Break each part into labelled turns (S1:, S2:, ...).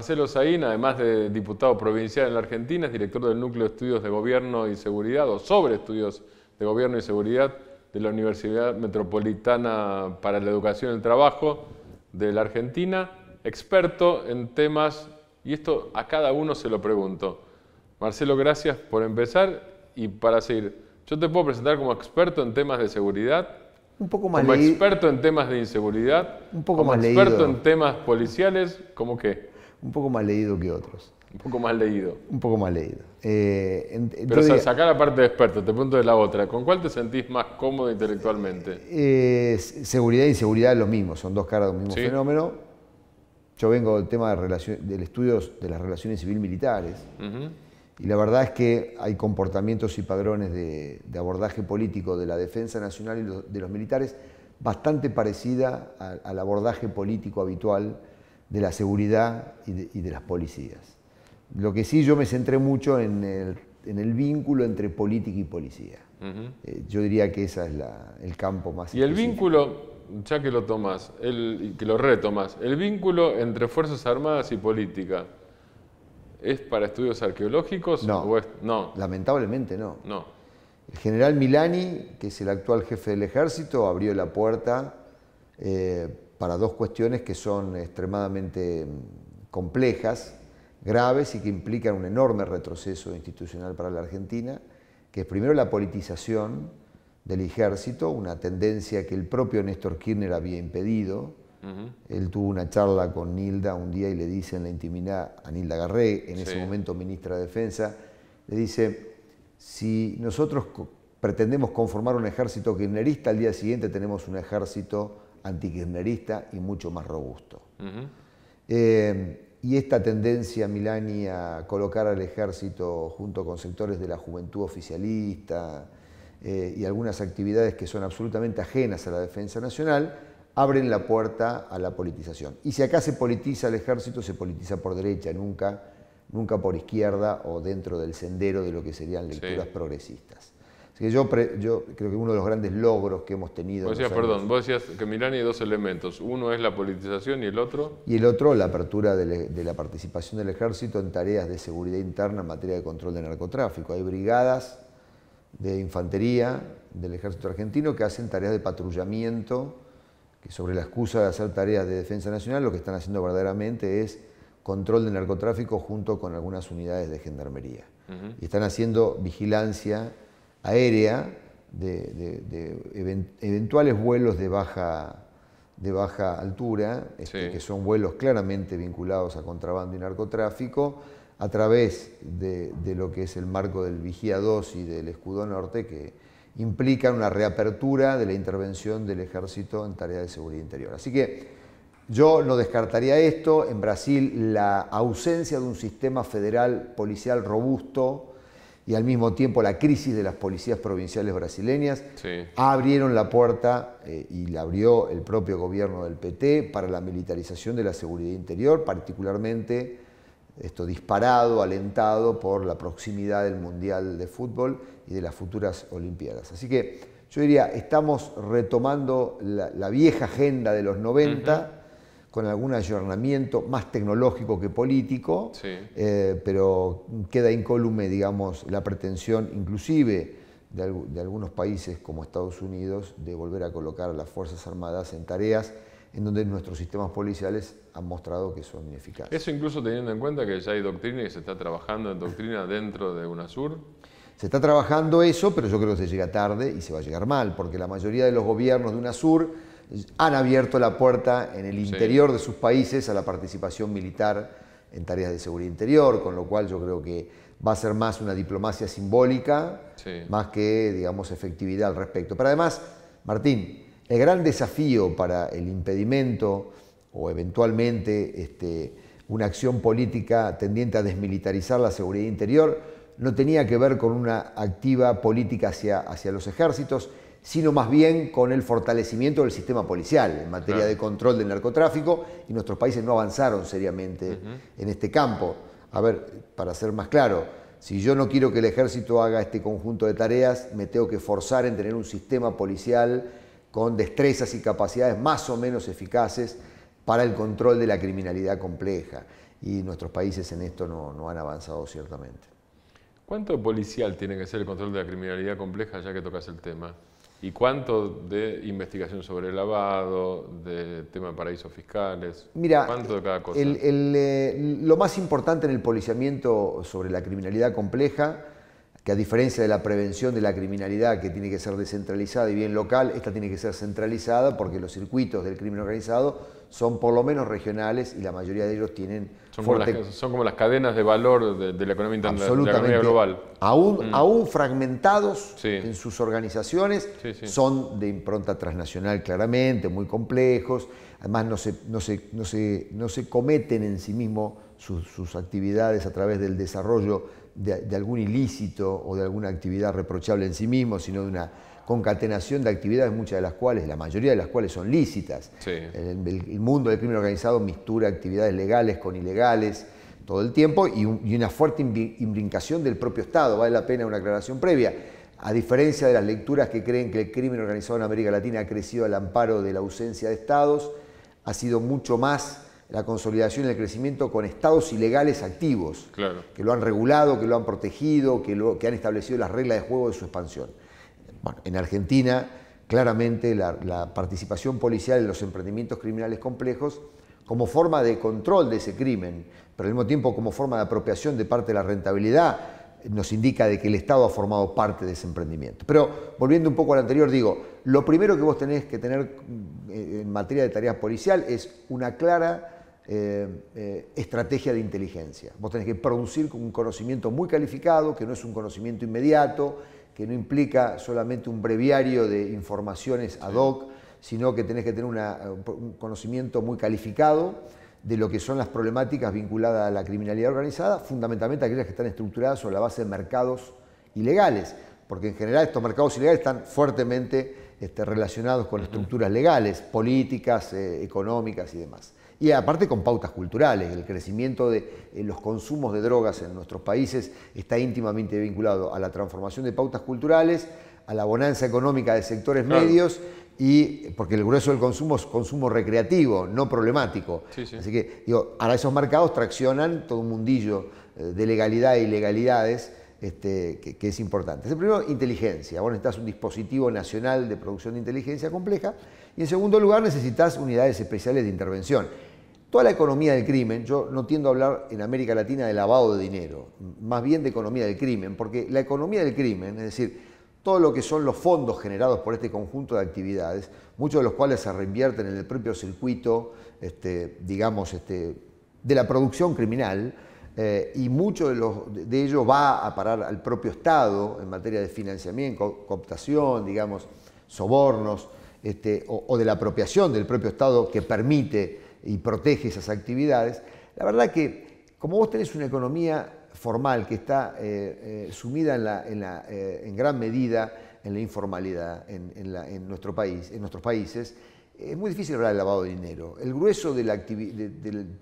S1: Marcelo Saín, además de diputado provincial en la Argentina, es director del Núcleo de Estudios de Gobierno y Seguridad, o sobre Estudios de Gobierno y Seguridad, de la Universidad Metropolitana para la Educación y el Trabajo de la Argentina, experto en temas, y esto a cada uno se lo pregunto. Marcelo, gracias por empezar y para seguir. Yo te puedo presentar como experto en temas de seguridad,
S2: un poco más como experto
S1: en temas de inseguridad,
S2: un poco como más experto en
S1: temas policiales, ¿cómo qué? un poco más leído que otros. Un poco más leído. Un poco
S2: más leído. Eh, Pero o
S1: la parte de experto, te pregunto de la otra. ¿Con cuál te sentís más cómodo intelectualmente?
S2: Eh, seguridad e inseguridad lo mismo, son dos caras del mismo fenómeno. Yo vengo del tema de del estudio de las relaciones civil-militares. Y la verdad es que hay comportamientos y padrones de, abordaje político de la defensa nacional y de los militares bastante parecida al abordaje político habitual de la seguridad y de, las policías. Lo que sí yo me centré mucho en el, vínculo entre política y policía. Eh, yo diría que ese es la, el campo más... Y
S1: el vínculo, ya que lo tomas, el, que lo retomas, el vínculo entre Fuerzas Armadas y política, ¿es para estudios arqueológicos? No, no.
S2: lamentablemente no. No. El general Milani, que es el actual jefe del ejército, abrió la puerta eh, para dos cuestiones que son extremadamente mm, complejas, graves y que implican un enorme retroceso institucional para la Argentina, que es primero la politización del ejército, una tendencia que el propio Néstor Kirchner había impedido. Él tuvo una charla con Nilda un día y le dice en la intimidad a Nilda Garré, en ese momento ministra de Defensa, le dice, si nosotros pretendemos conformar un ejército kirchnerista, al día siguiente tenemos un ejército antikirchnerista y mucho más robusto. Eh, y esta tendencia Milani a colocar al ejército junto con sectores de la juventud oficialista eh, y algunas actividades que son absolutamente ajenas a la defensa nacional, abren la puerta a la politización. Y si acá se politiza el ejército, se politiza por derecha, nunca, nunca por izquierda o dentro del sendero de lo que serían lecturas progresistas yo, creo que uno de los grandes logros que hemos tenido. perdón,
S1: vos decías que Milán hay dos elementos. Uno es la politización y el otro.
S2: Y el otro, la apertura de, la participación del ejército en tareas de seguridad interna en materia de control de narcotráfico. Hay brigadas de infantería del ejército argentino que hacen tareas de patrullamiento, que sobre la excusa de hacer tareas de defensa nacional, lo que están haciendo verdaderamente es control de narcotráfico junto con algunas unidades de gendarmería. Y están haciendo vigilancia aérea de, eventuales vuelos de baja, de baja altura, este, que son vuelos claramente vinculados a contrabando y narcotráfico, a través de, lo que es el marco del Vigía 2 y del Escudo Norte, que implica una reapertura de la intervención del ejército en tarea de seguridad interior. Así que yo no descartaría esto. En Brasil, la ausencia de un sistema federal policial robusto y al mismo tiempo la crisis de las policías provinciales brasileñas, abrieron la puerta eh, y la abrió el propio gobierno del PT para la militarización de la seguridad interior, particularmente esto disparado, alentado por la proximidad del Mundial de Fútbol y de las futuras Olimpiadas. Así que yo diría, estamos retomando la, vieja agenda de los 90 con algún ayornamiento más tecnológico que político, eh, pero queda incólume, digamos, la pretensión inclusive de, algunos países como Estados Unidos de volver a colocar a las Fuerzas Armadas en tareas en donde nuestros sistemas policiales han mostrado que son ineficaces.
S1: Eso incluso teniendo en cuenta que ya hay doctrina y se está trabajando en doctrina dentro de UNASUR.
S2: Se está trabajando eso, pero yo creo que se llega tarde y se va a llegar mal, porque la mayoría de los gobiernos de UNASUR han abierto la puerta en el interior de sus países a la participación militar en tareas de seguridad interior, con lo cual yo creo que va a ser más una diplomacia simbólica, más que, digamos, efectividad al respecto. Pero además, Martín, el gran desafío para el impedimento o eventualmente este, una acción política tendiente a desmilitarizar la seguridad interior no tenía que ver con una activa política hacia los ejércitos, sino más bien con el fortalecimiento del sistema policial en materia de control del narcotráfico y nuestros países no avanzaron seriamente en este campo. A ver, para ser más claro, si yo no quiero que el ejército haga este conjunto de tareas, me tengo que forzar en tener un sistema policial con destrezas y capacidades más o menos eficaces para el control de la criminalidad compleja. Y nuestros países en esto no, no han avanzado ciertamente.
S1: ¿Cuánto policial tiene que ser el control de la criminalidad compleja, ya que tocas el tema? ¿Y cuánto de investigación sobre el lavado, de tema de paraísos fiscales? Mira,
S2: eh, lo más importante en el policiamiento sobre la criminalidad compleja, que a diferencia de la prevención de la criminalidad que tiene que ser descentralizada y bien local, esta tiene que ser centralizada porque los circuitos del crimen organizado son por lo menos regionales y la mayoría de ellos tienen
S1: son como, las, cadenas de valor de, la economía internacional, de la global.
S2: Aún, mm. aún fragmentados en sus organizaciones, son de impronta transnacional claramente, muy complejos. Además, no se, no se, no se, no se cometen en sí mismos sus, actividades a través del desarrollo de, de algún ilícito o de alguna actividad reprochable en sí mismo, sino de una concatenación de actividades, muchas de las cuales, la mayoría de las cuales son lícitas. Sí. El, mundo del crimen organizado mistura actividades legales con ilegales todo el tiempo y, una fuerte imbricación del propio Estado. Vale la pena una aclaración previa. A diferencia de las lecturas que creen que el crimen organizado en América Latina ha crecido al amparo de la ausencia de Estados, ha sido mucho más la consolidación y el crecimiento con estados ilegales activos, que lo han regulado, que lo han protegido, que, lo, que han establecido las reglas de juego de su expansión. Bueno, en Argentina, claramente la, participación policial en los emprendimientos criminales complejos como forma de control de ese crimen, pero al mismo tiempo como forma de apropiación de parte de la rentabilidad, nos indica de que el Estado ha formado parte de ese emprendimiento. Pero volviendo un poco al anterior, digo, lo primero que vos tenés que tener eh, en materia de tarea policial es una clara eh, eh, estrategia de inteligencia. Vos tenés que producir un conocimiento muy calificado, que no es un conocimiento inmediato, que no implica solamente un breviario de informaciones ad hoc, sino que tenés que tener un conocimiento muy calificado de lo que son las problemáticas vinculadas a la criminalidad organizada, fundamentalmente aquellas que están estructuradas sobre la base de mercados ilegales, porque en general estos mercados ilegales están fuertemente este, relacionados con estructuras legales, políticas, eh, económicas y demás. Y aparte con pautas culturales, el crecimiento de eh, los consumos de drogas en nuestros países está íntimamente vinculado a la transformación de pautas culturales, a la bonanza económica de sectores medios y porque el grueso del consumo es consumo recreativo, no problemático. Así que digo, ahora esos mercados traccionan todo un mundillo eh, de legalidad e ilegalidades este, que, es importante. El primero, inteligencia. Vos necesitas un dispositivo nacional de producción de inteligencia compleja. Y en segundo lugar, necesitas unidades especiales de intervención. Toda la economía del crimen, yo no tiendo a hablar en América Latina de lavado de dinero, más bien de economía del crimen, porque la economía del crimen, es decir, todo lo que son los fondos generados por este conjunto de actividades, muchos de los cuales se reinvierten en el propio circuito, este, digamos, este, de la producción criminal, eh, y mucho de, los, de ello va a parar al propio Estado en materia de financiamiento, cooptación, digamos, sobornos, este, o, de la apropiación del propio Estado que permite y protege esas actividades. La verdad que, como vos tenés una economía formal que está eh, eh, sumida en, gran medida en la informalidad en, nuestro país, en nuestros países, es muy difícil hablar del lavado de dinero. El grueso del,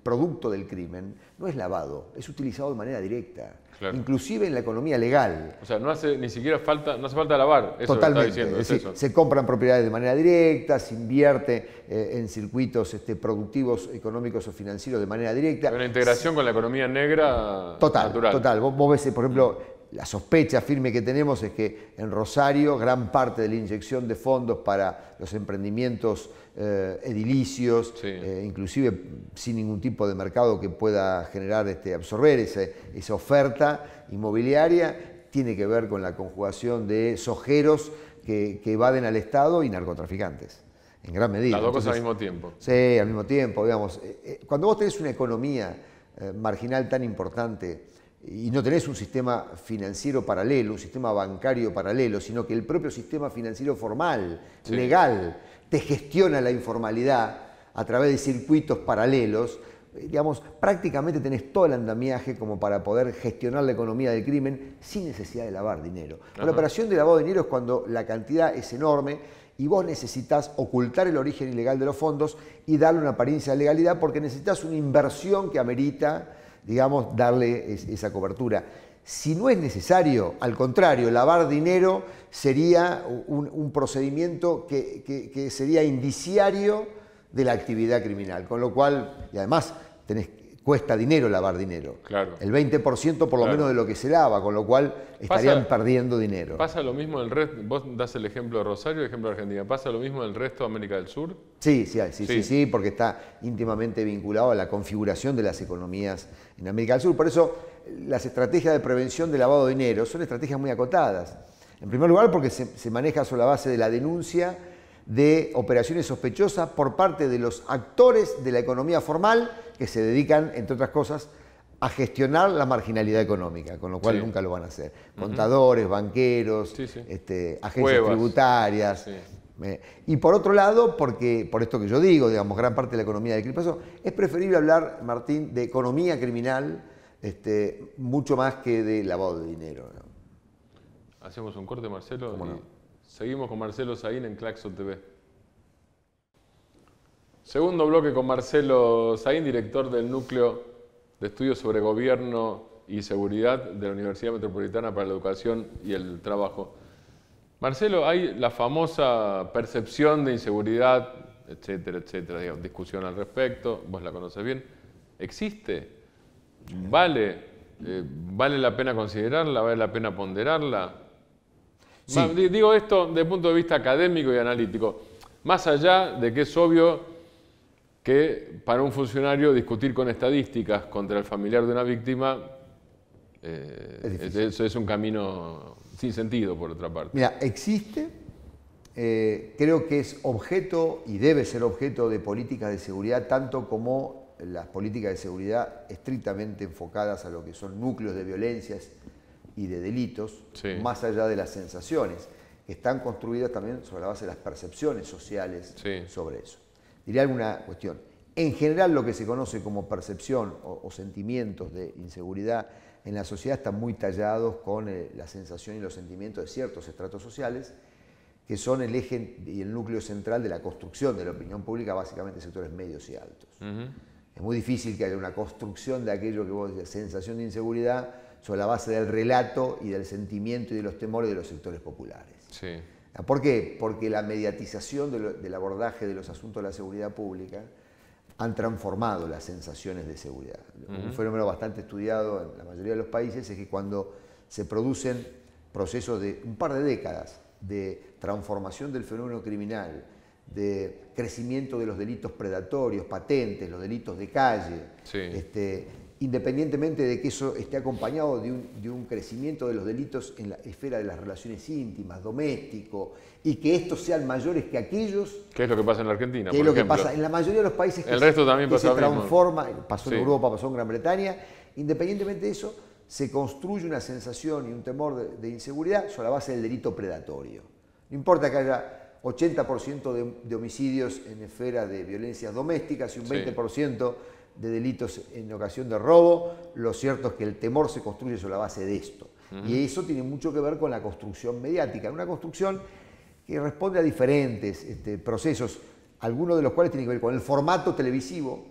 S2: producto del crimen no es lavado, es utilizado de manera directa. Inclusive en la economía legal.
S1: O sea, no hace ni siquiera falta, no hace falta lavar. Totalmente. Se
S2: compran propiedades de manera directa, se invierte eh, en circuitos este, productivos, económicos o financieros de manera directa.
S1: la integración con la economía negra
S2: total, Total. vos ves, por ejemplo, mm. la sospecha firme que tenemos es que en Rosario gran parte de la inyección de fondos para los emprendimientos eh, edilicios, eh, inclusive sin ningún tipo de mercado que pueda generar, este, absorber esa oferta inmobiliaria, tiene que ver con la conjugación de sojeros que, que evaden al Estado y narcotraficantes, en gran medida. Las dos cosas al mismo tiempo. Sí, al mismo tiempo, digamos. Eh, cuando vos tenés una economía marginal tan importante, y no tenés un sistema financiero paralelo, un sistema bancario paralelo, sino que el propio sistema financiero formal, legal, te gestiona la informalidad a través de circuitos paralelos, eh, digamos, prácticamente tenés todo el andamiaje como para poder gestionar la economía del crimen sin necesidad de lavar dinero. La operación de lavado de dinero es cuando la cantidad es enorme y vos necesitas ocultar el origen ilegal de los fondos y darle una apariencia de legalidad porque necesitas una inversión que amerita, digamos, darle esa cobertura. Si no es necesario, al contrario, lavar dinero sería un, procedimiento que, sería indiciario de la actividad criminal. Con lo cual, y además tenés cuesta dinero lavar dinero. Claro. El 20% por lo menos de lo que se lava, con lo cual estarían perdiendo dinero.
S1: ¿Pasa lo mismo en el resto? Vos das el ejemplo de Rosario, el ejemplo de Argentina. ¿Pasa lo mismo en el resto de América del Sur?
S2: Sí, sí, sí, sí, sí, porque está íntimamente vinculado a la configuración de las economías en América del Sur. Por eso las estrategias de prevención de lavado de dinero son estrategias muy acotadas. En primer lugar, porque se maneja sobre la base de la denuncia de operaciones sospechosas por parte de los actores de la economía formal que se dedican, entre otras cosas, a gestionar la marginalidad económica, con lo cual nunca lo van a hacer. Contadores, banqueros, este, agencias tributarias. Eh, y por otro lado, porque por esto que yo digo, digamos, gran parte de la economía de Cripaso, es preferible hablar, Martín, de economía criminal este, mucho más que de lavado de dinero.
S1: Hacemos un corte, Marcelo. Seguimos con Marcelo Saín en Claxo TV. Segundo bloque con Marcelo Saín, director del Núcleo de Estudios sobre Gobierno y Seguridad de la Universidad Metropolitana para la Educación y el Trabajo. Marcelo, hay la famosa percepción de inseguridad, etcétera, etcétera, discusión al respecto, vos la conoces bien. ¿Existe? ¿Vale? Eh, ¿Vale la pena considerarla? ¿Vale la pena ponderarla? digo esto desde el punto de vista académico y analítico. Más allá de que es obvio que para un funcionario discutir con estadísticas contra el familiar de una víctima eh, es, un camino sin sentido, por otra parte.
S2: Mira, existe, eh, creo que es objeto y debe ser objeto de políticas de seguridad, tanto como las políticas de seguridad estrictamente enfocadas a lo que son núcleos de violencias y de delitos, más allá de las sensaciones, que están construidas también sobre la base de las percepciones sociales sobre eso. Diría alguna cuestión. En general lo que se conoce como percepción o, sentimientos de inseguridad en la sociedad están muy tallados con eh, la sensación y los sentimientos de ciertos estratos sociales, que son el eje y el núcleo central de la construcción de la opinión pública, básicamente sectores medios y altos. Es muy difícil que haya una construcción de aquello que vos decís, sensación de inseguridad sobre la base del relato y del sentimiento y de los temores de los sectores populares. Sí. ¿Por qué? Porque la mediatización del abordaje de los asuntos de la seguridad pública han transformado las sensaciones de seguridad. Un fenómeno bastante estudiado en la mayoría de los países es que cuando se producen procesos de un par de décadas de transformación del fenómeno criminal, de crecimiento de los delitos predatorios, patentes, los delitos de calle, este, independientemente de que eso esté acompañado de un, crecimiento de los delitos en la esfera de las relaciones íntimas, doméstico, y que estos sean mayores que aquellos...
S1: ¿Qué es lo que pasa en la Argentina? Que es lo que pasa en
S2: la mayoría de los países que, resto se transforma, pasó en Europa, pasó en Gran Bretaña, independientemente de eso, se construye una sensación y un temor de, inseguridad sobre la base del delito predatorio. No importa que haya 80% de, homicidios en esfera de violencias domésticas y un 20% de delitos en ocasión de robo, lo cierto es que el temor se construye sobre la base de esto. Y eso tiene mucho que ver con la construcción mediática, una construcción que responde a diferentes este, procesos, algunos de los cuales tienen que ver con el formato televisivo.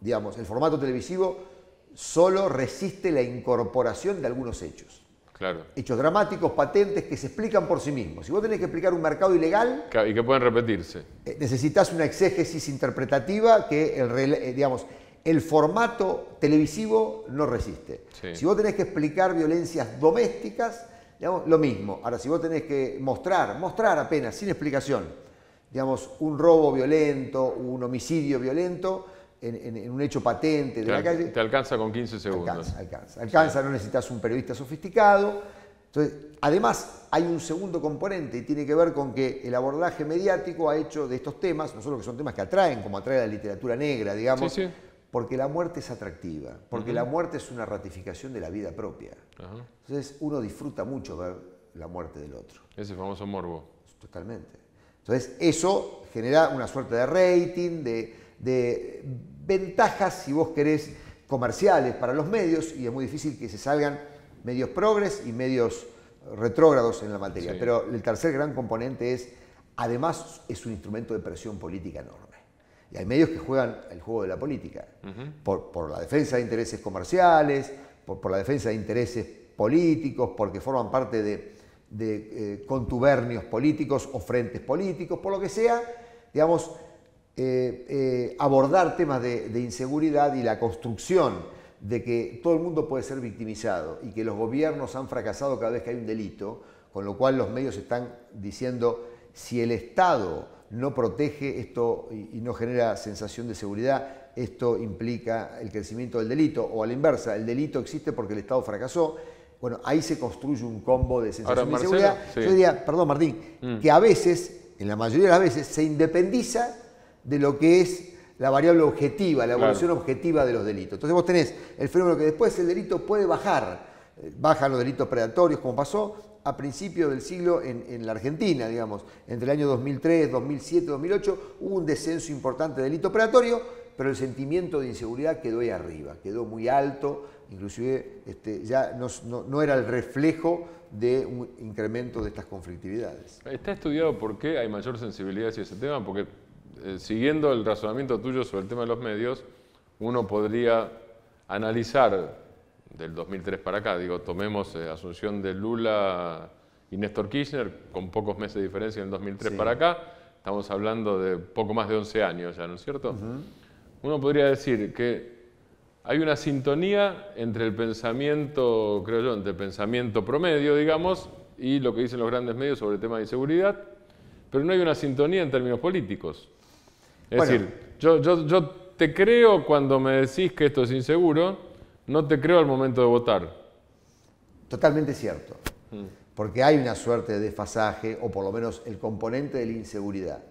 S2: Digamos, el formato televisivo solo resiste la incorporación de algunos hechos. Hechos dramáticos, patentes, que se explican por sí mismos. Si vos tenés que explicar un mercado ilegal...
S1: Y que pueden repetirse.
S2: Eh, Necesitas una exégesis interpretativa que, el, eh, el formato televisivo no resiste. Si vos tenés que explicar violencias domésticas, digamos, lo mismo. Ahora, si vos tenés que mostrar, mostrar apenas, sin explicación, digamos, un robo violento, un homicidio violento, en, un hecho patente de la calle.
S1: Te alcanza con 15 segundos. Alcanza, alcanza.
S2: no necesitas un periodista sofisticado. Entonces, además, hay un segundo componente y tiene que ver con que el abordaje mediático ha hecho de estos temas, no solo que son temas que atraen, como atrae la literatura negra, digamos, porque la muerte es atractiva, porque la muerte es una ratificación de la vida propia. Entonces, uno disfruta mucho ver la muerte del otro.
S1: Ese famoso morbo. Totalmente.
S2: Entonces, eso genera una suerte de rating, de, de ventajas, si vos querés, comerciales para los medios y es muy difícil que se salgan medios progres y medios retrógrados en la materia. Pero el tercer gran componente es, además, es un instrumento de presión política enorme. Y hay medios que juegan el juego de la política, por, por, la defensa de intereses comerciales, por, por, la defensa de intereses políticos, porque forman parte de, eh, contubernios políticos o frentes políticos, por lo que sea, digamos, eh, eh, abordar temas de, inseguridad y la construcción de que todo el mundo puede ser victimizado y que los gobiernos han fracasado cada vez que hay un delito, con lo cual los medios están diciendo, si el Estado no protege esto y, no genera sensación de seguridad, esto implica el crecimiento del delito, o a la inversa, el delito existe porque el Estado fracasó. Bueno, ahí se construye un combo de sensación de inseguridad. Yo diría, perdón Martín, mm. que a veces, en la mayoría de las veces, se independiza de lo que es la variable objetiva, la evolución objetiva de los delitos. Entonces vos tenés el fenómeno que después el delito puede bajar, eh, bajan los delitos predatorios, como pasó a principios del siglo en, la Argentina, digamos, entre el año 2003, 2007, 2008, hubo un descenso importante de delito predatorios, pero el sentimiento de inseguridad quedó ahí arriba, quedó muy alto, inclusive este, ya no, no era el reflejo de un incremento de estas conflictividades.
S1: ¿Está estudiado por qué hay mayor sensibilidad hacia ese tema? Porque eh, siguiendo el razonamiento tuyo sobre el tema de los medios, uno podría analizar del 2003 para acá, digo, tomemos eh, asunción de Lula y Néstor Kirchner, con pocos meses de diferencia en el 2003 para acá, estamos hablando de poco más de 11 años ya, ¿no es cierto? Uno podría decir que hay una sintonía entre el pensamiento, creo yo, entre el pensamiento promedio, digamos, y lo que dicen los grandes medios sobre el tema de inseguridad, pero no hay una sintonía en términos políticos. Es decir, yo, te creo cuando me decís que esto es inseguro, no te creo al momento de votar.
S2: Totalmente cierto, mm. porque hay una suerte de desfasaje, o por lo menos el componente de la inseguridad.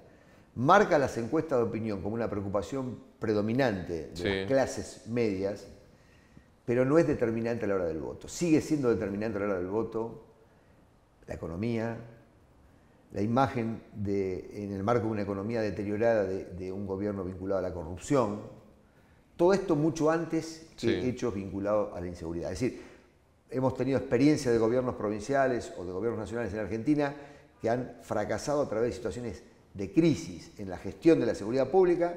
S2: Marca las encuestas de opinión como una preocupación predominante de las clases medias, pero no es determinante a la hora del voto. Sigue siendo determinante a la hora del voto la economía, la imagen de, en el marco de una economía deteriorada de, un gobierno vinculado a la corrupción. Todo esto mucho antes que hechos vinculados a la inseguridad. Es decir, hemos tenido experiencia de gobiernos provinciales o de gobiernos nacionales en Argentina que han fracasado a través de situaciones de crisis en la gestión de la seguridad pública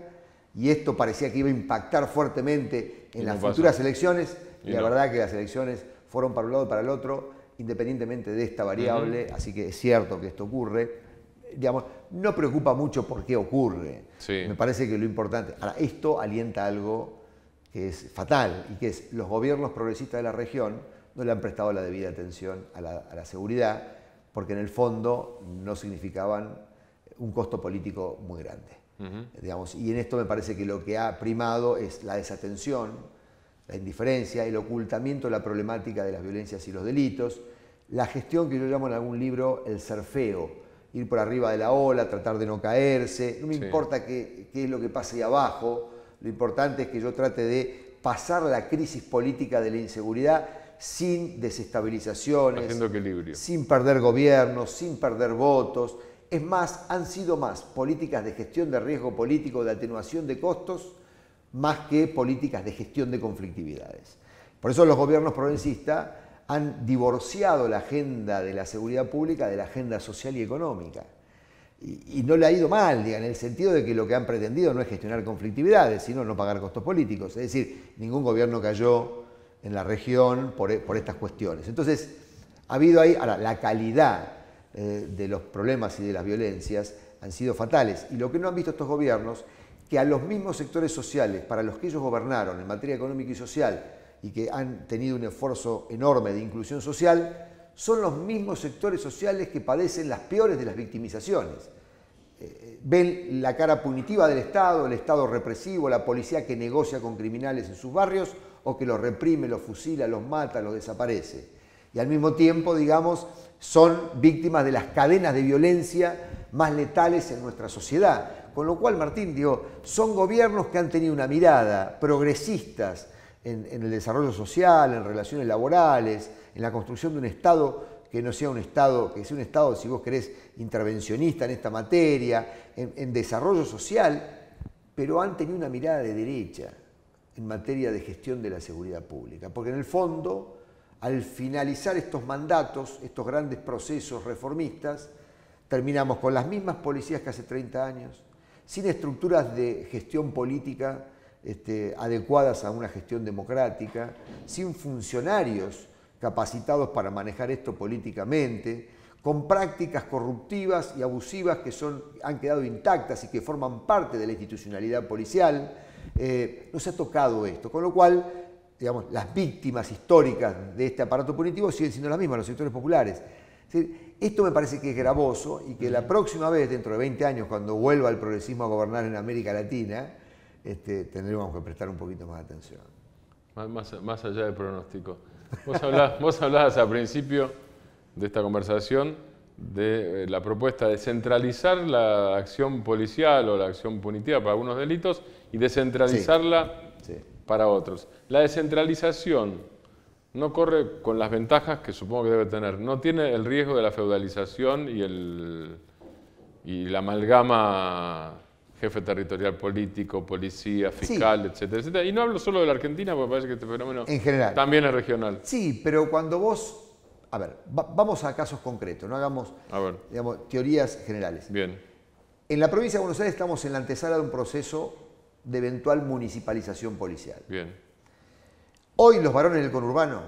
S2: y esto parecía que iba a impactar fuertemente en las futuras elecciones y, la verdad que las elecciones fueron para un lado y para el otro independientemente de esta variable, así que es cierto que esto ocurre. Digamos, no preocupa mucho por qué ocurre. Me parece que lo importante. Ahora, esto alienta algo que es fatal y que es los gobiernos progresistas de la región no le han prestado la debida atención a la, seguridad porque en el fondo no significaban un costo político muy grande. digamos, y en esto me parece que lo que ha primado es la desatención, la indiferencia, el ocultamiento la problemática de las violencias y los delitos, la gestión que yo llamo en algún libro el feo, ir por arriba de la ola, tratar de no caerse, no me importa qué, es lo que pase ahí abajo, lo importante es que yo trate de pasar la crisis política de la inseguridad sin desestabilizaciones, sin perder gobiernos, sin perder votos. Es más, han sido más políticas de gestión de riesgo político, de atenuación de costos, más que políticas de gestión de conflictividades. Por eso los gobiernos progresistas han divorciado la agenda de la seguridad pública de la agenda social y económica. Y, no le ha ido mal, digan, en el sentido de que lo que han pretendido no es gestionar conflictividades, sino no pagar costos políticos. Es decir, ningún gobierno cayó en la región por, estas cuestiones. Entonces, ha habido ahí, ahora, la calidad eh, de los problemas y de las violencias han sido fatales. Y lo que no han visto estos gobiernos que a los mismos sectores sociales para los que ellos gobernaron en materia económica y social y que han tenido un esfuerzo enorme de inclusión social, son los mismos sectores sociales que padecen las peores de las victimizaciones. Eh, eh, ven la cara punitiva del Estado, el Estado represivo, la policía que negocia con criminales en sus barrios o que los reprime, los fusila, los mata, los desaparece. Y al mismo tiempo, digamos, son víctimas de las cadenas de violencia más letales en nuestra sociedad. Con lo cual, Martín, digo, son gobiernos que han tenido una mirada progresistas en, el desarrollo social, en relaciones laborales, en la construcción de un Estado que no sea un Estado, que sea un Estado, si vos querés, intervencionista en esta materia, en, desarrollo social, pero han tenido una mirada de derecha en materia de gestión de la seguridad pública. Porque en el fondo, al finalizar estos mandatos, estos grandes procesos reformistas, Terminamos con las mismas policías que hace 30 años, sin estructuras de gestión política este, adecuadas a una gestión democrática, sin funcionarios capacitados para manejar esto políticamente, con prácticas corruptivas y abusivas que son, han quedado intactas y que forman parte de la institucionalidad policial. Eh, no se ha tocado esto, con lo cual digamos, las víctimas históricas de este aparato punitivo siguen siendo las mismas, los sectores populares esto me parece que es gravoso y que la próxima vez, dentro de 20 años, cuando vuelva el progresismo a gobernar en América Latina, este, tendremos que prestar un poquito
S1: más atención. Más, allá del pronóstico. Vos hablabas, vos al principio de esta conversación de eh, la propuesta de centralizar la acción policial o la acción punitiva para algunos delitos y descentralizarla para otros. La descentralización no corre con las ventajas que supongo que debe tener. No tiene el riesgo de la feudalización y, el, y la amalgama jefe territorial político, policía, fiscal, etc. etcétera, etcétera. Y no hablo solo de la Argentina, porque parece que este fenómeno también es regional. Sí, pero cuando vos...
S2: A ver, vamos a casos concretos, no hagamos teorías generales. Bien. En la provincia de Buenos Aires estamos en la antesala de un proceso de eventual municipalización policial. Bien Hoy los varones del conurbano,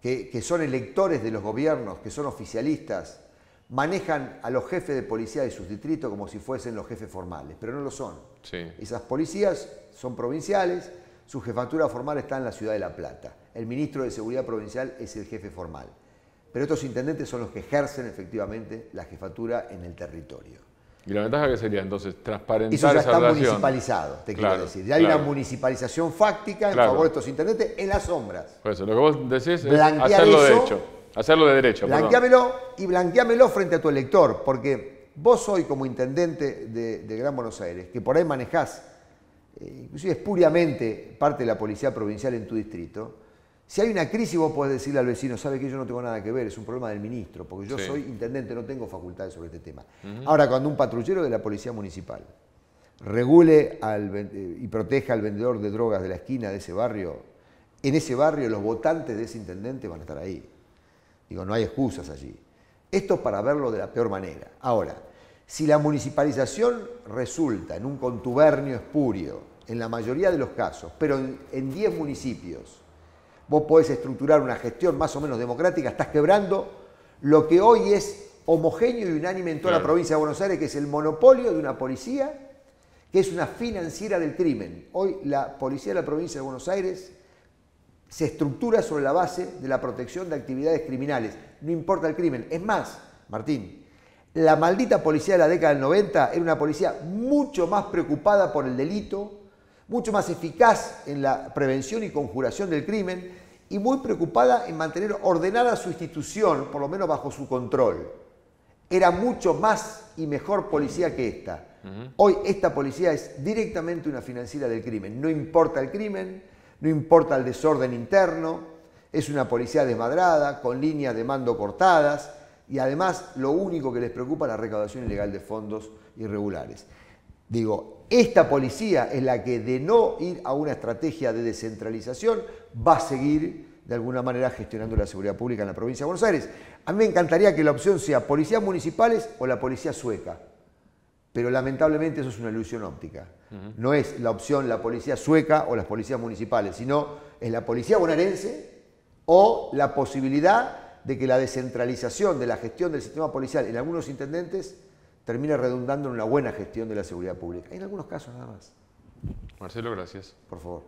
S2: que, son electores de los gobiernos, que son oficialistas, manejan a los jefes de policía de sus distritos como si fuesen los jefes formales, pero no lo son. Esas policías son provinciales, su jefatura formal está en la ciudad de La Plata. El ministro de Seguridad Provincial es el jefe formal. Pero estos intendentes son los que ejercen efectivamente la jefatura en el territorio.
S1: ¿Y la ventaja que sería entonces? Transparentar Eso ya está municipalizado, te quiero decir. Ya hay una
S2: municipalización fáctica en favor de estos intendentes en las sombras.
S1: Pues eso, lo que vos decís es hacerlo de hecho. Hacerlo de derecho. Blanqueámelo
S2: y blanqueámelo frente a tu elector, porque vos hoy como intendente de, Gran Buenos Aires, que por ahí manejás, eh, inclusive espuriamente, parte de la policía provincial en tu distrito, si hay una crisis, vos podés decirle al vecino, sabe que yo no tengo nada que ver, es un problema del ministro, porque yo soy intendente, no tengo facultades sobre este tema. Ahora, cuando un patrullero de la policía municipal regule eh, y proteja al vendedor de drogas de la esquina de ese barrio, en ese barrio los votantes de ese intendente van a estar ahí. Digo, no hay excusas allí. Esto es para verlo de la peor manera. Ahora, si la municipalización resulta en un contubernio espurio, en la mayoría de los casos, pero en 10 municipios, vos podés estructurar una gestión más o menos democrática, estás quebrando lo que hoy es homogéneo y unánime en toda la provincia de Buenos Aires, que es el monopolio de una policía que es una financiera del crimen. Hoy la policía de la provincia de Buenos Aires se estructura sobre la base de la protección de actividades criminales, no importa el crimen. Es más, Martín, la maldita policía de la década del 90 era una policía mucho más preocupada por el delito, mucho más eficaz en la prevención y conjuración del crimen y muy preocupada en mantener ordenada su institución, por lo menos bajo su control. Era mucho más y mejor policía que esta. Hoy esta policía es directamente una financiera del crimen. No importa el crimen, no importa el desorden interno, es una policía desmadrada, con líneas de mando cortadas y además lo único que les preocupa es la recaudación ilegal de fondos irregulares. Digo, esta policía es la que de no ir a una estrategia de descentralización va a seguir de alguna manera gestionando la seguridad pública en la provincia de Buenos Aires. A mí me encantaría que la opción sea policías municipales o la policía sueca, pero lamentablemente eso es una ilusión óptica. No es la opción la policía sueca o las policías municipales, sino es la policía bonaerense o la posibilidad de que la descentralización de la gestión del sistema policial en algunos intendentes termina redundando en una buena gestión de la seguridad pública. En algunos casos nada más.
S1: Marcelo, gracias. Por favor.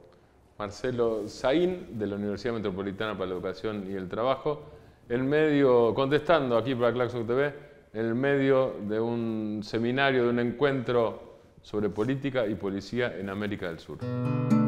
S1: Marcelo Saín, de la Universidad Metropolitana para la Educación y el Trabajo. El medio, contestando aquí para Claxo TV, en medio de un seminario, de un encuentro sobre política y policía en América del Sur.